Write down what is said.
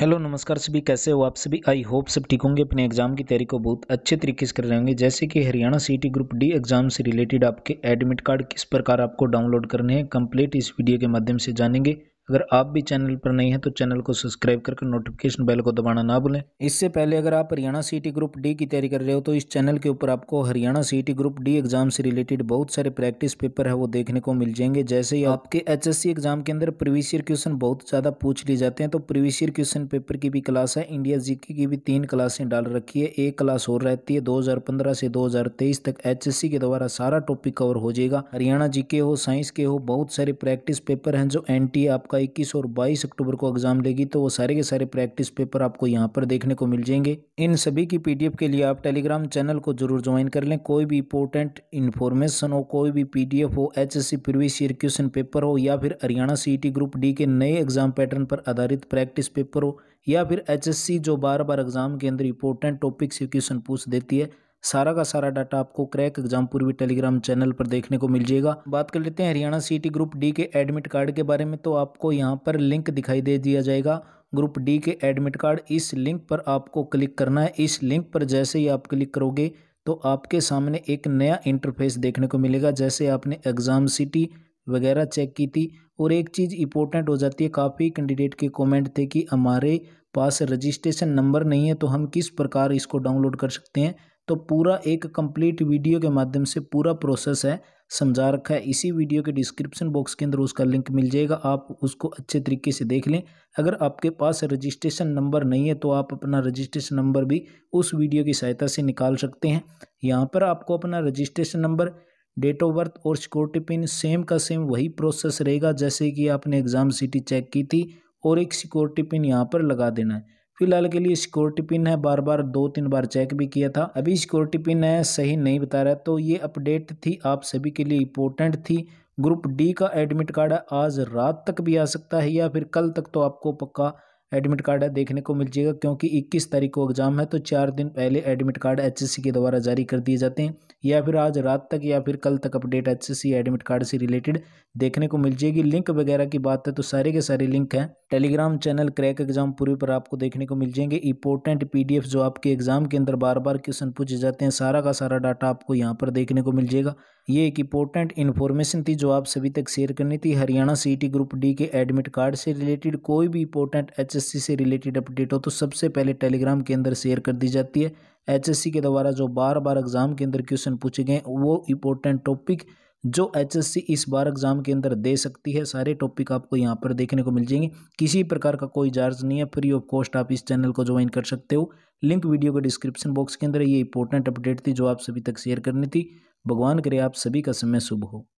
hello नमस्कार सभी कैसे हो आप सभी आई होप सब ठीक होंगे अपने एग्जाम की तैयारी को बहुत अच्छे तरीके से कर रहे होंगे जैसे कि Haryana CET group D exam से रिलेटेड आपके एडमिट कार्ड किस प्रकार आपको डाउनलोड करने हैं कंप्लीट इस वीडियो के माध्यम से जानेंगे अगर आप भी चैनल पर नहीं हैं तो चैनल को सब्सक्राइब करके नोटिफिकेशन बेल को दबाना ना भूलें इससे पहले अगर आप हरियाणा सिटी ग्रुप डी की तैयारी कर रहे हो तो इस चैनल के ऊपर आपको Haryana CET group D exam से रिलेटेड बहुत सारे प्रैक्टिस पेपर है वो देखने को मिल जाएंगे जैसे ही आपके एच एग्जाम के अंदर प्रीवियस क्वेश्चन बहुत ज़्यादा पूछ लिए जाते हैं तो प्रीवियस क्वेश्चन पेपर की भी क्लास है इंडिया जी की भी तीन क्लासें डाल रखी है एक क्लास और रहती है दो से दो तक एच के द्वारा सारा टॉपिक कवर हो जाएगा हरियाणा जी हो साइंस के हो बहुत सारे प्रैक्टिस पेपर हैं जो एन आप आपका इक्कीस और बाईस अक्टूबर को एग्ज़ाम लेगी तो वो सारे के सारे प्रैक्टिस पेपर आपको यहाँ पर देखने को मिल जाएंगे इन सभी की पीडीएफ के लिए आप टेलीग्राम चैनल को जरूर ज्वाइन कर लें कोई भी इंपॉर्टेंट इन्फॉर्मेशन हो कोई भी पीडीएफ हो एच एस क्वेश्चन पेपर हो या फिर हरियाणा सी ग्रुप डी के नए एग्जाम पैटर्न पर आधारित प्रैक्टिस पेपर हो या फिर एच जो बार बार एग्जाम के अंदर इंपॉर्टेंट टॉपिक से क्वेश्चन पूछ देती है सारा का सारा डाटा आपको crack exam Purvi Telegram channel पर देखने को मिल जाएगा बात कर लेते हैं हरियाणा सिटी ग्रुप डी के एडमिट कार्ड के बारे में तो आपको यहाँ पर लिंक दिखाई दे दिया जाएगा ग्रुप डी के एडमिट कार्ड इस लिंक पर आपको क्लिक करना है इस लिंक पर जैसे ही आप क्लिक करोगे तो आपके सामने एक नया इंटरफेस देखने को मिलेगा जैसे आपने एग्ज़ाम सिटी वगैरह चेक की थी और एक चीज़ इंपॉर्टेंट हो जाती है काफ़ी कैंडिडेट के कमेंट थे कि हमारे पास रजिस्ट्रेशन नंबर नहीं है तो हम किस प्रकार इसको डाउनलोड कर सकते हैं तो पूरा एक कंप्लीट वीडियो के माध्यम से पूरा प्रोसेस है समझा रखा है इसी वीडियो के डिस्क्रिप्शन बॉक्स के अंदर उसका लिंक मिल जाएगा आप उसको अच्छे तरीके से देख लें अगर आपके पास रजिस्ट्रेशन नंबर नहीं है तो आप अपना रजिस्ट्रेशन नंबर भी उस वीडियो की सहायता से निकाल सकते हैं यहाँ पर आपको अपना registration number date of birth और सिक्योरिटी पिन सेम का सेम वही प्रोसेस रहेगा जैसे कि आपने एग्ज़ाम सिटी चेक की थी और एक सिक्योरिटी पिन यहाँ पर लगा देना है फिलहाल के लिए सिक्योरिटी पिन है बार बार दो तीन बार चेक भी किया था अभी सिक्योरिटी पिन है सही नहीं बता रहा तो ये अपडेट थी आप सभी के लिए इंपॉर्टेंट थी ग्रुप डी का एडमिट कार्ड है आज रात तक भी आ सकता है या फिर कल तक तो आपको पक्का एडमिट कार्ड है देखने को मिल जाएगा क्योंकि 21 तारीख को एग्ज़ाम है तो चार दिन पहले एडमिट कार्ड एचएससी के द्वारा जारी कर दिए जाते हैं या फिर आज रात तक या फिर कल तक अपडेट एचएससी एडमिट कार्ड से रिलेटेड देखने को मिल जाएगी लिंक वगैरह की बात है तो सारे के सारे लिंक हैं टेलीग्राम चैनल क्रैक एग्जाम पूरी पर आपको देखने को मिल जाएंगे इंपॉर्टेंट पीडीएफ जो आपके एग्जाम के अंदर बार बार क्वेश्चन पूछे जाते हैं सारा का सारा डाटा आपको यहाँ पर देखने को मिल जाएगा ये एक इंपॉर्टेंट इन्फॉर्मेशन थी जो आप सभी तक शेयर करनी थी हरियाणा सी ग्रुप डी के एडमिट कार्ड से रिलेटेड कोई भी इंपॉर्टेंट एच से रिलेटेड अपडेट हो तो सबसे पहले टेलीग्राम के अंदर शेयर कर दी जाती है एच के द्वारा जो बार बार एग्जाम के अंदर क्वेश्चन पूछे गए वो इंपॉर्टेंट टॉपिक जो एचएससी इस बार एग्ज़ाम के अंदर दे सकती है सारे टॉपिक आपको यहाँ पर देखने को मिल जाएंगे किसी प्रकार का कोई चार्ज नहीं है फ्री ऑफ कॉस्ट आप इस चैनल को ज्वाइन कर सकते हो लिंक वीडियो के डिस्क्रिप्शन बॉक्स के अंदर ये इंपॉर्टेंट अपडेट थी जो आप सभी तक शेयर करनी थी भगवान करे आप सभी का समय शुभ हो